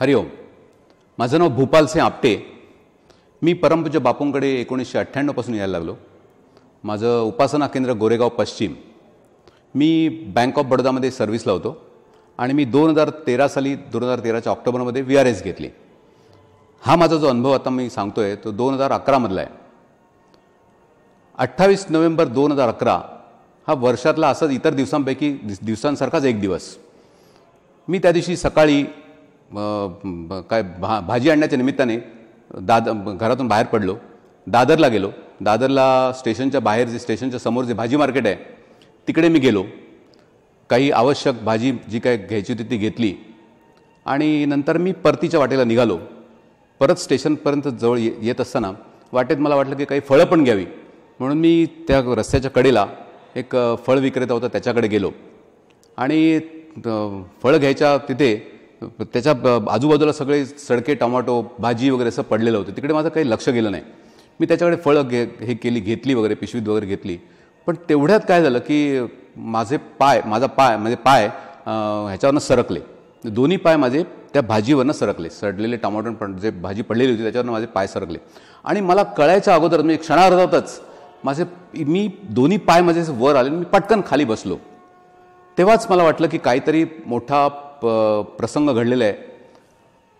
हरिओम माझं नाव भूपाल सिंह आपटे मी परमपूज बापूंकडे एकोणीसशे अठ्ठ्याण्णवपासून यायला लागलो माझं उपासना केंद्र गोरेगाव पश्चिम मी बँक ऑफ बडोदामध्ये सर्व्हिस लावतो आणि मी दोन हजार तेरा साली दोन हजार तेराच्या ऑक्टोबरमध्ये वी आर एस घेतली हा माझा जो अनुभव आता मी सांगतो आहे तो दोन हजार अकरामधला आहे अठ्ठावीस नोव्हेंबर दोन हजार अकरा हा वर्षातला असाच इतर दिवसांपैकी दिवसांसारखाच एक दिवस मी त्या दिवशी सकाळी काय भा भाजी आणण्याच्या निमित्ताने दाद घरातून बाहेर पडलो दादरला गेलो दादरला स्टेशनच्या बाहेर जे स्टेशनच्या समोर जे भाजी मार्केट आहे तिकडे मी गेलो काही आवश्यक भाजी जी काय घ्यायची होती ती घेतली आणि नंतर मी परतीच्या वाटेला निघालो परत स्टेशनपर्यंत जवळ ये येत असताना वाटेत मला वाटलं की काही फळं पण घ्यावी म्हणून मी त्या रस्त्याच्या कडेला एक फळ विक्रेता होता त्याच्याकडे गेलो आणि फळं घ्यायच्या तिथे त्याच्या आजूबाजूला सगळे सडके टमाटो भाजी वगैरे असं पडलेलं होतं तिकडे माझं काही लक्ष गेलं नाही मी त्याच्याकडे फळं घे हे केली घेतली वगैरे पिशवीत वगैरे घेतली पण तेवढ्यात काय झालं की माझे पाय माझा पाय म्हणजे पाय ह्याच्यावरनं सरकले दोन्ही पाय माझे त्या भाजीवरनं सरकले सडलेले टमाटर पण जे भाजी पडलेली होती त्याच्यावरनं माझे पाय सरकले आणि मला कळायच्या अगोदर म्हणजे क्षणार्धातच माझे मी दोन्ही पाय माझे वर आले मी पटकन खाली बसलो तेव्हाच मला वाटलं की काहीतरी मोठा प प्रसंग घडलेला आहे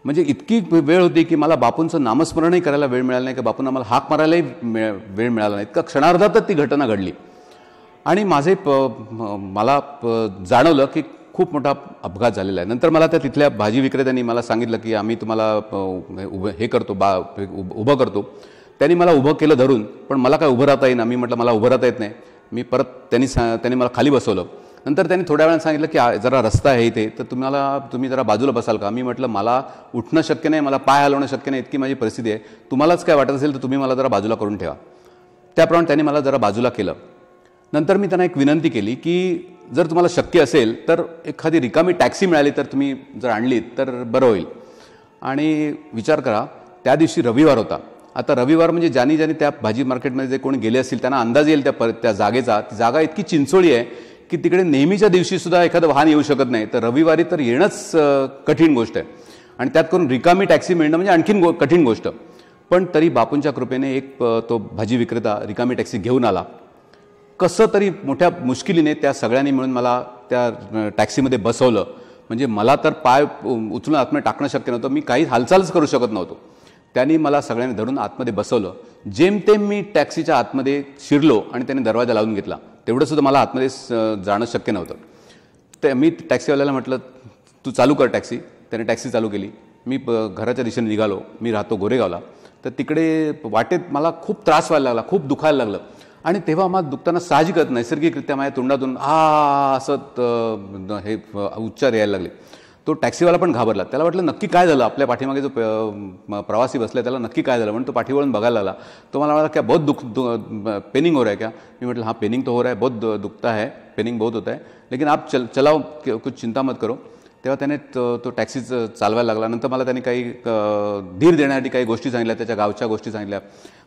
म्हणजे इतकी वेळ होती की मला बापूंचं नामस्मरणही करायला वेळ मिळाला नाही का बापूंना मला हाक मारायलाही मिळ वेळ मिळाला नाही इतका क्षणार्धातच ती घटना घडली आणि माझे प मला जाणवलं की खूप मोठा अपघात झालेला आहे नंतर मला त्या तिथल्या भाजी विक्रेत्यांनी मला सांगितलं की आम्ही तुम्हाला उभं हे करतो बा उभं करतो त्यांनी मला उभं केलं धरून पण मला काय उभं राहता येईना मी म्हटलं मला उभं राहता येत नाही मी परत त्यांनी सा त्यांनी मला खाली बसवलं नंतर त्यांनी थोड्या वेळानं सांगितलं की जरा रस्ता आहे इथे तर तुम्हाला तुम्ही जरा बाजूला बसाल का मी म्हटलं मला उठणं शक्य नाही मला पाय हलवणं शक्य नाही इतकी माझी परिस्थिती आहे तुम्हालाच काय वाटत असेल तर तुम्ही मला जरा बाजूला करून ठेवा त्याप्रमाणे त्यांनी मला जरा बाजूला केलं नंतर मी त्यांना एक विनंती केली की जर तुम्हाला शक्य असेल तर एखादी रिकामी टॅक्सी मिळाली तर तुम्ही जर आणलीत तर बरं होईल आणि विचार करा त्या दिवशी रविवार होता आता रविवार म्हणजे ज्यानी ज्यानी त्या भाजी मार्केटमध्ये जे कोणी गेले असतील त्यांना अंदाज येईल त्या पर त्या जागेचा ती जागा इतकी चिंचोळी आहे की तिकडे नेहमीच्या दिवशीसुद्धा एखादं वाहन येऊ शकत नाही तर रविवारी तर येणंच कठीण गोष्ट आहे आणि त्यात करून रिकामी टॅक्सी मिळणं म्हणजे आणखीन गो कठीण गोष्ट पण तरी बापूंच्या कृपेने एक तो भाजी विक्रेता रिकामी टॅक्सी घेऊन आला कसं तरी मोठ्या मुश्किलीने त्या सगळ्यांनी मिळून मला त्या टॅक्सीमध्ये बसवलं म्हणजे मला तर पाय उचलून आतमध्ये टाकणं शक्य नव्हतं मी काही हालचालच करू शकत नव्हतो त्यांनी मला सगळ्यांनी धरून आतमध्ये बसवलं जेमतेम मी टॅक्सीच्या आतमध्ये शिरलो आणि त्याने दरवाजा लावून घेतला तेवढंसुद्धा मला आतमध्ये जाणं शक्य नव्हतं ते मी टॅक्सीवाल्याला म्हटलं तू चालू कर टॅक्सी त्याने टॅक्सी चालू केली मी प घराच्या दिशेने निघालो मी राहतो गोरेगावला तर तिकडे वाटेत मला खूप त्रास व्हायला लागला खूप दुखायला लागलं आणि तेव्हा मला दुखताना साहजिकच नैसर्गिकरित्या माझ्या तोंडातून आ असं हे उच्चार यायला लागले तो टॅक्सीवाला पण घाबरला त्याला वाटलं नक्की काय झालं आपल्या पाठीमागे जो प्रवासी बसला त्याला नक्की काय झालं म्हणून तो पाठीवळून बघायला आला तो मला म्हणाला क्या बहुत दुख पेनिंग हो रहा क्या मी म्हटलं हा पेनिंग तो हो रहा है बहुत दुखता है पेनिंग बहुत होता है लेकिन आप चल चलाओ कुछ चिंता मत करो तेव्हा त्याने तो तो टॅक्सी चालवायला लागला नंतर मला त्याने काही धीर देण्यासाठी काही गोष्टी सांगितल्या त्याच्या गावच्या गोष्टी सांगितल्या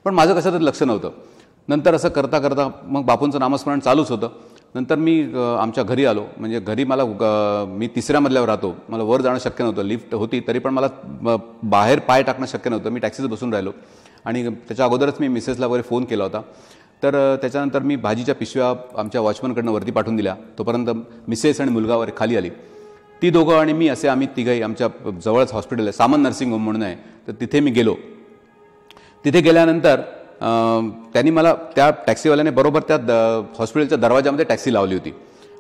पण माझं कसं तर लक्ष नव्हतं नंतर असं करता करता मग बापूंचं नामस्मरण चालूच होतं नंतर मी आमच्या घरी आलो म्हणजे घरी मला मी तिसऱ्या मधल्यावर राहतो मला वर जाणं शक्य नव्हतं लिफ्ट होती तरी पण मला बाहेर पाय टाकणं शक्य नव्हतं मी टॅक्सीत बसून राहिलो आणि त्याच्या अगोदरच मी मिसेसला वगैरे फोन केला होता तर त्याच्यानंतर मी भाजीच्या पिशव्या आमच्या वॉचमनकडनं वरती पाठवून दिल्या तोपर्यंत मिसेस आणि मुलगावर खाली आली ती दोघं आणि मी असे आम्ही तिघंही आमच्या जवळच हॉस्पिटल आहे सामन नर्सिंग होम म्हणून आहे तर तिथे मी गेलो तिथे गेल्यानंतर त्यांनी मला त्या टॅक्सीवाल्याने बरोबर त्या द हॉस्पिटलच्या दरवाजामध्ये टॅक्सी लावली होती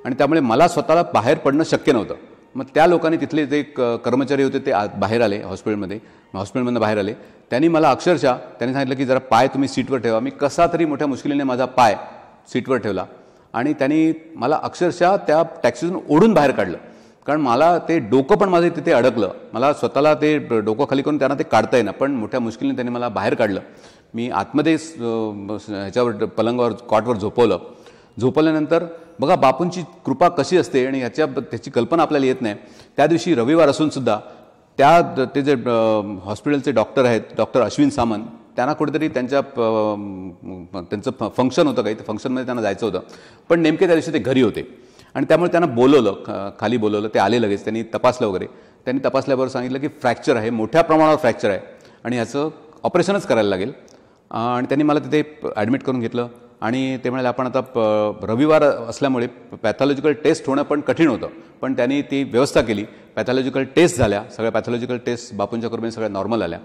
आणि त्यामुळे मला स्वतःला बाहेर पडणं शक्य नव्हतं मग त्या लोकांनी तिथले जे कर्मचारी होते ते बाहेर आले हॉस्पिटलमध्ये हॉस्पिटलमधून बाहेर आले त्यांनी मला अक्षरशः त्यांनी सांगितलं की जरा पाय तुम्ही सीटवर ठेवा मी कसा तरी मोठ्या मुश्किलीने माझा पाय सीटवर ठेवला आणि त्यांनी मला अक्षरशः त्या टॅक्सीतून ओढून बाहेर काढलं कारण मला ते डोकं पण माझं तिथे अडकलं मला स्वतःला ते डोकं खाली करून त्यांना ते काढता येईना पण मोठ्या मुश्किलीने त्यांनी मला बाहेर काढलं मी आतमध्ये ह्याच्यावर पलंगावर कॉटवर झोपवलं झोपवल्यानंतर बघा बापूंची कृपा कशी असते आणि ह्याच्या त्याची कल्पना आपल्याला येत नाही त्या दिवशी रविवार असूनसुद्धा त्या ते जे हॉस्पिटलचे डॉक्टर आहेत डॉक्टर अश्विन सामंत त्यांना कुठेतरी त्यांच्या त्यांचं फ फंक्शन होतं काही ते फंक्शनमध्ये त्यांना जायचं होतं पण नेमके त्या दिवशी ते घरी होते आणि त्यामुळे त्यांना बोलवलं खाली बोलवलं ते आले लगेच त्यांनी तपासलं वगैरे त्यांनी तपासल्याबरोबर सांगितलं की फ्रॅक्चर आहे मोठ्या प्रमाणावर फ्रॅक्चर आहे आणि ह्याचं ऑपरेशनच करायला लागेल आणि त्यांनी मला तिथे ॲडमिट करून घेतलं आणि ते म्हणाले आपण आता प रविवार असल्यामुळे पॅथॉलॉजिकल टेस्ट होणं पण कठीण होतं पण त्यांनी ती व्यवस्था केली पॅथॉलॉजिकल टेस्ट झाल्या सगळ्या पॅथॉलॉजिकल टेस्ट बापूंच्या करून सगळ्या नॉर्मल आल्या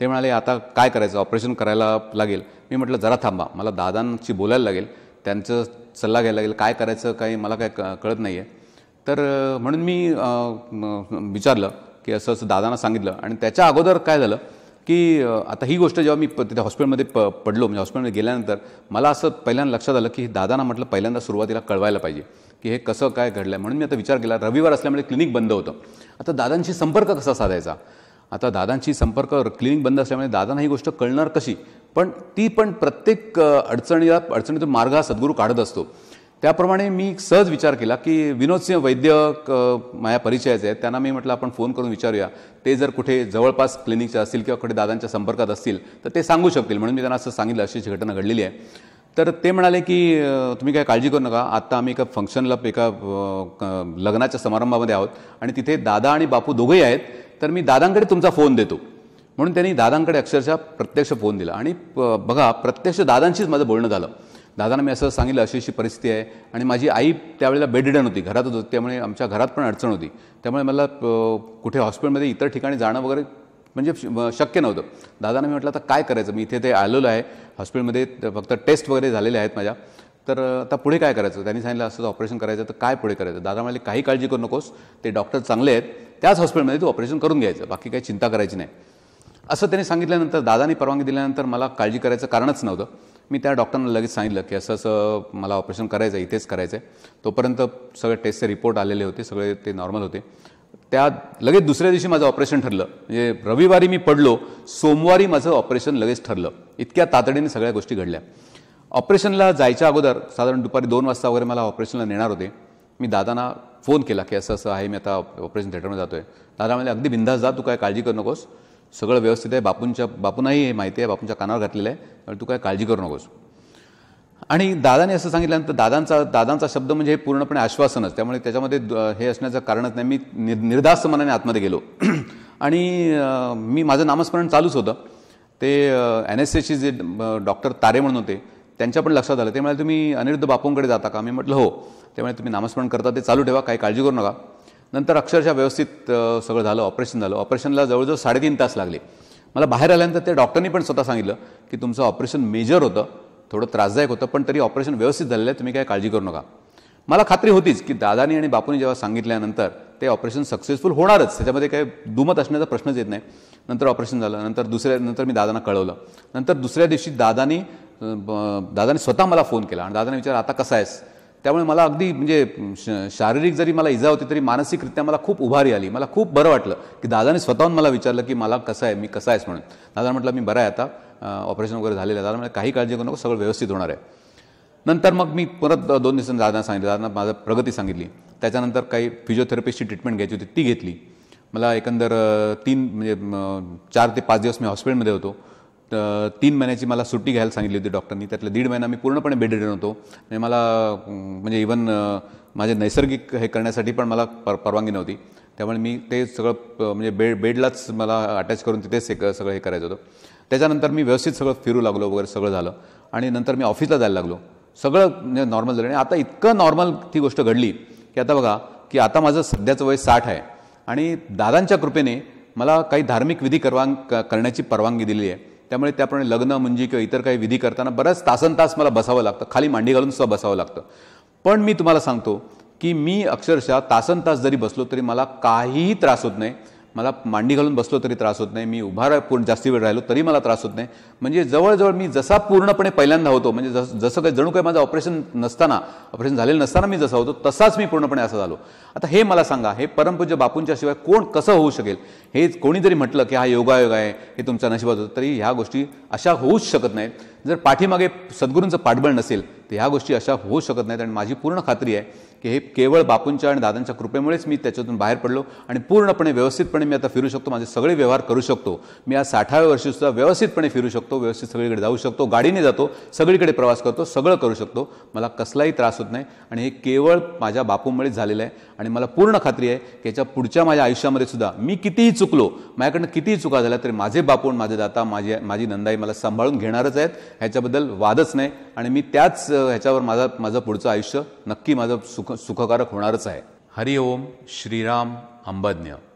ते म्हणाले आता काय करायचं ऑपरेशन करायला लागेल मी म्हटलं जरा थांबा मला दादांची बोलायला लागेल त्यांचं सल्ला घ्यायला लागेल काय करायचं काही मला काय कळत नाही आहे तर म्हणून मी विचारलं की असं असं दादांना सांगितलं आणि त्याच्या अगोदर काय झालं की आता ही गोष्ट जेव्हा मी प तिथे हॉस्पिटलमध्ये प पडलो म्हणजे हॉस्पिटलमध्ये गेल्यानंतर मला असं पहिल्यांदा लक्षात आलं की दादांना म्हटलं पहिल्यांदा सुरुवातीला कळवायला पाहिजे की हे कसं काय घडलं आहे म्हणून मी आता विचार केला रविवार असल्यामुळे क्लिनिक बंद होतं आता दादांशी संपर्क कसा साधायचा आता दादांशी संपर्क क्लिनिक बंद असल्यामुळे दादांना ही गोष्ट कळणार कशी पण ती पण प्रत्येक अडचणीला अडचणीतून मार्ग हा सद्गुरू काढत असतो त्याप्रमाणे मी सहज विचार केला की विनोदसिंह वैद्य माझ्या परिचयाचे आहेत त्यांना मी म्हटलं आपण फोन करून विचारूया ते जर कुठे जवळपास क्लिनिकच्या असतील किंवा कुठे दादांच्या संपर्कात असतील तर ते सांगू शकतील म्हणून मी त्यांना असं सांगितलं अशी घटना घडलेली आहे तर ते म्हणाले की तुम्ही काय काळजी करू नका आत्ता आम्ही एका फंक्शनला एका लग्नाच्या समारंभामध्ये आहोत आणि तिथे दादा आणि बापू दोघंही आहेत तर मी दादांकडे तुमचा फोन देतो म्हणून त्यांनी दादांकडे अक्षरशः प्रत्यक्ष फोन दिला आणि बघा प्रत्यक्ष दादांशीच माझं बोलणं झालं दादाना मी असं सांगितलं अशी अशी परिस्थिती आहे आणि माझी आई त्यावेळेला बेडिडन होती घरातच होती त्यामुळे आमच्या घरात पण अडचण होती त्यामुळे मला कुठे हॉस्पिटलमध्ये इतर ठिकाणी जाणं वगैरे म्हणजे शक्य नव्हतं दादांना मी म्हटलं आता काय करायचं मी इथे ते आलेलो आहे हॉस्पिटलमध्ये फक्त टेस्ट वगैरे झालेले आहेत माझ्या तर आता पुढे काय करायचं त्यांनी सांगितलं असं ऑपरेशन करायचं तर काय पुढे करायचं दादा म्हणाले काही काळजी करू नकोस ते डॉक्टर चांगले आहेत त्याच हॉस्पिटलमध्ये तू ऑपरेशन करून घ्यायचं बाकी काही चिंता करायची नाही असं त्यांनी सांगितल्यानंतर दादानी परवानगी दिल्यानंतर मला काळजी करायचं कारणच नव्हतं मी त्या डॉक्टरांना लगेच सांगितलं की असं असं मला ऑपरेशन करायचं आहे इथेच करायचं आहे तोपर्यंत सगळे टेस्टचे रिपोर्ट आलेले होते सगळे ते नॉर्मल होते त्या लगेच दुसऱ्या दिवशी माझं ऑपरेशन ठरलं म्हणजे रविवारी मी पडलो सोमवारी माझं ऑपरेशन लगेच ठरलं इतक्या तातडीने सगळ्या गोष्टी घडल्या ऑपरेशनला जायच्या अगोदर साधारण दुपारी दोन वाजता वगैरे मला ऑपरेशनला नेणार होते मी दादांना फोन केला की असं असं आहे मी आता ऑपरेशन थिएटरमध्ये जातो आहे दादा म्हणजे अगदी बिंदास जा तू काय काळजी करू नकोस सगळं व्यवस्थित आहे बापूंच्या बापूंनाही हे माहिती आहे बापूंच्या कानावर घातलेलं आहे तू काय काळजी करू नकोस आणि दादाने असं सांगितल्यानंतर दादांचा दादांचा शब्द म्हणजे हे पूर्णपणे आश्वासनच त्यामुळे त्याच्यामध्ये हे असण्याचं कारणच नाही मी नि निर्धास्त मनाने आतमध्ये गेलो आणि मी माझं नामस्मरण चालूच होतं ते एन एस एचे जे डॉक्टर तारे म्हणून होते त्यांच्या पण लक्षात आलं ते म्हणाले तुम्ही अनिरुद्ध बापूंकडे जाता का मी म्हटलं हो त्यामुळे तुम्ही नामस्मरण करता ते चालू ठेवा काही काळजी करू नका नंतर अक्षरशः व्यवस्थित सगळं झालं ऑपरेशन झालं ऑपरेशनला जवळजवळ साडेतीन तास लागले मला बाहेर आल्यानंतर त्या डॉक्टरनी पण स्वतः सांगितलं की तुमचं ऑपरेशन मेजर होतं थोडं त्रासदायक होतं पण तरी ऑपरेशन व्यवस्थित झालेलं आहे तुम्ही काय काळजी करू नका मला खात्री होतीच की दादानी आणि बापूंनी जेव्हा सांगितल्यानंतर ते ऑपरेशन सक्सेसफुल होणारच त्याच्यामध्ये काही दुमत असण्याचा प्रश्नच येत नाही नंतर ऑपरेशन झालं नंतर दुसऱ्या नंतर मी दादांना कळवलं नंतर दुसऱ्या दिवशी दादानी दादाने स्वतः मला फोन केला आणि दादाने विचार आता कसा आहेस त्यामुळे मला अगदी म्हणजे शारीरिक जरी मला इजा होती तरी मानसिकरित्या मला खूप उभारी आली मला खूप बरं वाटलं की दादाने स्वतःहून मला विचारलं की मला कसं आहे मी कसा आहेस म्हणून दादा म्हटलं मी बरं आहे आता ऑपरेशन वगैरे झालेलं आहे दादा म्हणजे काही काळजी करू नको सगळं व्यवस्थित होणार आहे नंतर मग मी परत दोन दिवसांनी दादांना सांगितलं दादा माझं प्रगती सांगितली त्याच्यानंतर काही फिजिओथेरपिस्टची ट्रीटमेंट घ्यायची होती ती घेतली मला एकंदर तीन म्हणजे चार ते पाच दिवस मी हॉस्पिटलमध्ये होतो तीन महिन्याची मला सुट्टी घ्यायला सांगितली होती डॉक्टरनी त्यातले दीड महिना मी पूर्णपणे बेडेडन होतो आणि मला म्हणजे इवन माझे नैसर्गिक हे करण्यासाठी पण मला पर परवानगी नव्हती त्यामुळे मी ते सगळं म्हणजे बेड बेडलाच मला अटॅच करून तिथेच हे सगळं हे करायचं होतं त्याच्यानंतर मी व्यवस्थित सगळं फिरू लागलो वगैरे सगळं झालं आणि नंतर मी ऑफिसला जायला लागलो सगळं म्हणजे नॉर्मल झालं आणि आता इतकं नॉर्मल ती गोष्ट घडली की आता बघा की आता माझं सध्याचं वय साठ आहे आणि दादांच्या कृपेने मला काही धार्मिक विधी करवा करण्याची परवानगी दिली आहे त्यामुळे त्याप्रमाणे लग्न म्हणजे किंवा इतर काही विधी करताना बऱ्याच तासन तास मला बसावं लागतं खाली मांडी घालून सुद्धा बसावं लागतं पण मी तुम्हाला सांगतो की मी अक्षरशः तासन तास जरी बसलो तरी मला काहीही त्रास होत नाही मला मांडी घालून बसलो तरी त्रास होत नाही मी उभा पूर्ण जास्ती वेळ राहिलो तरी मला त्रास होत नाही म्हणजे जवळजवळ मी जसा पूर्णपणे पहिल्यांदा होतो म्हणजे जस जसं काही जणू काही माझं ऑपरेशन नसताना ऑपरेशन झालेलं नसताना मी जसा होतो तसाच मी पूर्णपणे असं झालो आता हे मला सांगा हे परमपूज्य बापूंच्या शिवाय कोण कसं होऊ शकेल हे कोणी जरी म्हटलं की हा योगायोग आहे हे तुमचा नशिबात होतं तरी ह्या गोष्टी अशा होऊच शकत नाहीत जर पाठीमागे सद्गुरूंचं पाठबळ नसेल तर ह्या गोष्टी अशा होऊ शकत नाहीत आणि माझी पूर्ण खात्री आहे की हे केवळ बापूंच्या आणि दादांच्या कृपेमुळेच मी त्याच्यातून बाहेर पडलो आणि पूर्णपणे व्यवस्थितपणे मी आता फिरू शकतो माझे सगळे व्यवहार करू शकतो मी आज साठाव्या वर्षीसुद्धा व्यवस्थितपणे फिरू शकतो व्यवस्थित सगळीकडे जाऊ शकतो गाडीने जातो सगळीकडे प्रवास करतो सगळं करू शकतो मला कसलाही त्रास होत नाही आणि हे केवळ माझ्या बापूमुळेच झालेलं आहे आणि मला पूर्ण खात्री आहे की याच्या पुढच्या माझ्या आयुष्यामध्ये सुद्धा मी कितीही चुकलो माझ्याकडनं कितीही चुका झाल्या तरी माझे बापून माझे दाता माझी माझी नंदाई मला सांभाळून घेणारच आहेत ह्याच्याबद्दल वादच नाही आणि मी त्याच ह्याच्यावर माझा माझं पुढचं आयुष्य नक्की माझं सुख सुखकारक होणारच आहे हरिओम श्रीराम अंबज्ञ